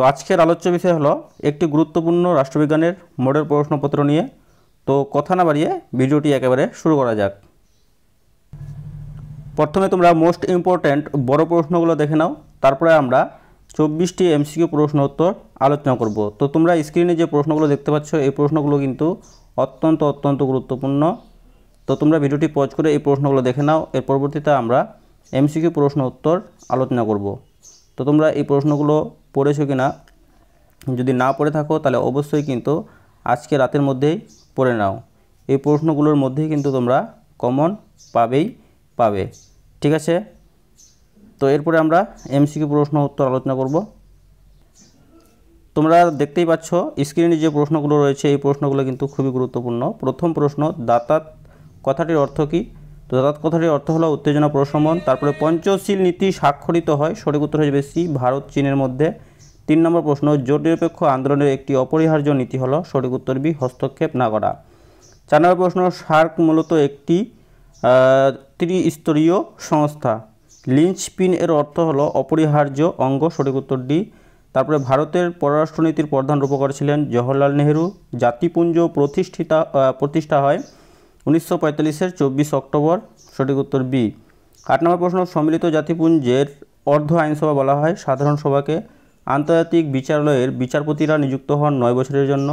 তো আজকের আলোচ্য বিষয় হলো একটি গুরুত্বপূর্ণ রাষ্ট্রবিজ্ঞানের মডেল প্রশ্নপত্র নিয়ে তো কথা না বাড়িয়ে ভিডিওটি একেবারে শুরু করা যাক প্রথমে তোমরা মোস্ট ইম্পর্ট্যান্ট বড় প্রশ্নগুলো দেখে নাও তারপরে আমরা চব্বিশটি এমসিকিউ প্রশ্ন উত্তর আলোচনা করব তো তোমরা স্ক্রিনে যে প্রশ্নগুলো দেখতে পাচ্ছ এই প্রশ্নগুলো কিন্তু অত্যন্ত অত্যন্ত গুরুত্বপূর্ণ তো তোমরা ভিডিওটি পজ করে এই প্রশ্নগুলো দেখে নাও এর পরবর্তীতে আমরা এমসিকিউ প্রশ্ন উত্তর আলোচনা করব তো তোমরা এই প্রশ্নগুলো পড়েছো কি না যদি না পড়ে থাকো তাহলে অবশ্যই কিন্তু আজকে রাতের মধ্যেই পড়ে নাও এই প্রশ্নগুলোর মধ্যেই কিন্তু তোমরা কমন পাবেই পাবে ঠিক আছে তো এরপরে আমরা এমসিকে প্রশ্ন উত্তর আলোচনা করব তোমরা দেখতেই পাচ্ছ স্ক্রিনে যে প্রশ্নগুলো রয়েছে এই প্রশ্নগুলো কিন্তু খুবই গুরুত্বপূর্ণ প্রথম প্রশ্ন দাতাত কথাটির অর্থ কী তদাত কথাটির অর্থ হলো উত্তেজনা প্রশমন তারপরে পঞ্চশীল নীতি স্বাক্ষরিত হয় সঠিক উত্তর হয়ে বেশি ভারত চীনের মধ্যে তিন নম্বর প্রশ্ন জোট নিরপেক্ষ আন্দোলনের একটি অপরিহার্য নীতি হলো সঠিক উত্তর বি হস্তক্ষেপ না করা চার নম্বর প্রশ্ন সার্ক মূলত একটি ত্রিস্তরীয় সংস্থা লিঞ্চ পিন এর অর্থ হলো অপরিহার্য অঙ্গ সঠিক উত্তর ডি তারপরে ভারতের পররাষ্ট্রনীতির প্রধান রূপকার ছিলেন জওহরলাল নেহেরু জাতিপুঞ্জ প্রতিষ্ঠিতা প্রতিষ্ঠা হয় উনিশশো পঁয়তাল্লিশের চব্বিশ অক্টোবর সঠিক উত্তর বি আট নম্বর প্রশ্ন সম্মিলিত জাতিপুঞ্জের অর্ধ আইনসভা বলা হয় সাধারণ সভাকে আন্তর্জাতিক বিচারালয়ের বিচারপতিরা নিযুক্ত হন নয় বছরের জন্য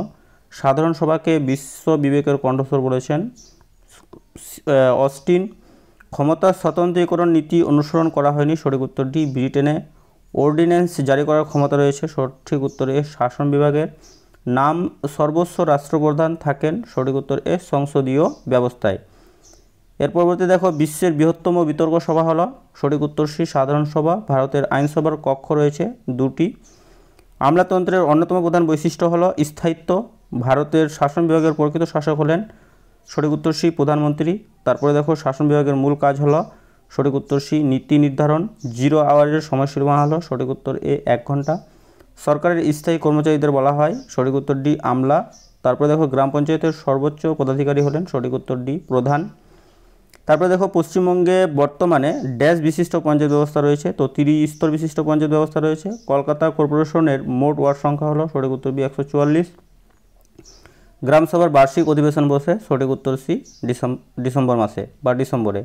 সাধারণ সভাকে বিশ্ব বিবেকের কণ্ঠস্বর বলেছেন অস্টিন ক্ষমতা স্বতন্ত্রীকরণ নীতি অনুসরণ করা হয়নি সঠিক উত্তরটি ব্রিটেনে অর্ডিন্যান্স জারি করার ক্ষমতা রয়েছে সঠিক উত্তরে শাসন বিভাগের নাম সর্বোচ্চ রাষ্ট্রপ্রধান থাকেন সঠিক উত্তর এ সংসদীয় ব্যবস্থায় এর পরবর্তী দেখো বিশ্বের বৃহত্তম বিতর্ক সভা হল সঠিক উত্তর সাধারণ সভা ভারতের আইনসভার কক্ষ রয়েছে দুটি আমলাতন্ত্রের অন্যতম প্রধান বৈশিষ্ট্য হল স্থায়িত্ব ভারতের শাসন বিভাগের প্রকৃত শাসক হলেন সঠিক উত্তর প্রধানমন্ত্রী তারপরে দেখো শাসন বিভাগের মূল কাজ হলো সঠিক উত্তর নীতি নির্ধারণ জিরো আওয়ারের সময়সীমা হলো সঠিক উত্তর এ এক ঘন্টা সরকারের স্থায়ী কর্মচারীদের বলা হয় সঠিক উত্তর ডি আমলা তারপরে দেখো গ্রাম পঞ্চায়েতের সর্বোচ্চ পদাধিকারী হলেন সঠিক উত্তর ডি প্রধান তারপরে দেখো পশ্চিমবঙ্গে বর্তমানে ড্যাশ বিশিষ্ট পঞ্চায়েত ব্যবস্থা রয়েছে তো স্তর বিশিষ্ট পঞ্চায়েত ব্যবস্থা রয়েছে কলকাতা কর্পোরেশনের মোট ওয়ার্ড সংখ্যা হলো সঠিক উত্তর বি একশো চুয়াল্লিশ গ্রামসভার বার্ষিক অধিবেশন বসে সঠিক উত্তর সি ডিসেম্বর মাসে বা ডিসেম্বরে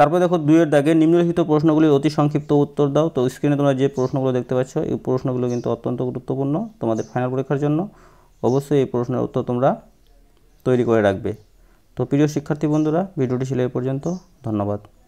তারপর দেখো দুইয়ের দাগে নিম্নলিখিত প্রশ্নগুলির অতি সংক্ষিপ্ত উত্তর দাও তো স্ক্রিনে তোমরা যে প্রশ্নগুলো দেখতে পাচ্ছ এই প্রশ্নগুলো কিন্তু অত্যন্ত গুরুত্বপূর্ণ তোমাদের ফাইনাল পরীক্ষার জন্য অবশ্যই এই প্রশ্নের উত্তর তোমরা তৈরি করে রাখবে তো প্রিয় শিক্ষার্থী বন্ধুরা ভিডিওটি ছিল এ পর্যন্ত ধন্যবাদ